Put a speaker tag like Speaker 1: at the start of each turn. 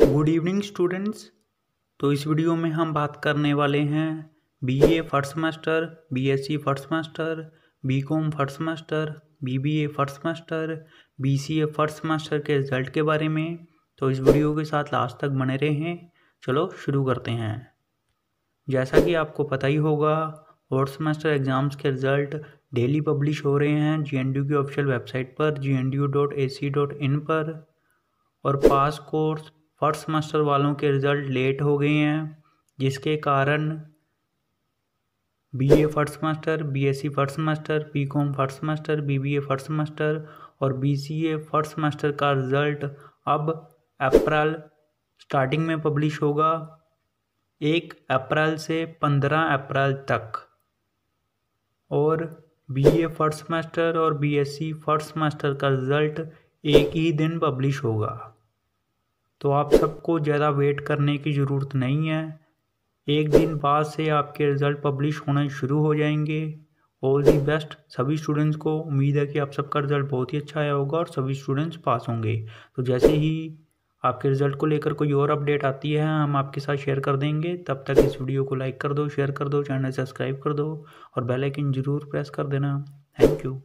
Speaker 1: good evening students तो इस video में हम बात करने वाले हैं B A first semester B S C first semester B com first semester B B A first semester B C A first semester के रिजल्ट के बारे में तो इस वीडियो के साथ लास्ट तक बने रहें चलो शुरू करते हैं जैसा कि आपको पता ही होगा फोर्थ सेमेस्टर एग्ज़ाम्स के रिज़ल्ट डेली पब्लिश हो रहे हैं जीएनडीयू की ऑफिशियल वेबसाइट पर जी यू डॉट ए सी इन पर और पास कोर्स फर्स्ट सेमेस्टर वालों के रिज़ल्ट लेट हो गए हैं जिसके कारण B A first semester B S C first semester B com com first semester B B A first semester और B C A first semester का रिज़ल्ट अब अप्रैल स्टार्टिंग में पब्लिश होगा एक अप्रैल से पंद्रह अप्रैल तक और बी ए फर्स्ट सेमेस्टर और B S C first semester का रिज़ल्ट एक ही दिन पब्लिश होगा तो आप सबको ज़्यादा वेट करने की ज़रूरत नहीं है एक दिन बाद से आपके रिज़ल्ट पब्लिश होने शुरू हो जाएंगे ऑल दी बेस्ट सभी स्टूडेंट्स को उम्मीद है कि आप सबका रिज़ल्ट बहुत ही अच्छा आया होगा और सभी स्टूडेंट्स पास होंगे तो जैसे ही आपके रिज़ल्ट को लेकर कोई और अपडेट आती है हम आपके साथ शेयर कर देंगे तब तक इस वीडियो को लाइक कर दो शेयर कर दो चैनल सब्सक्राइब कर दो और बेल आइकन ज़रूर प्रेस कर देना थैंक यू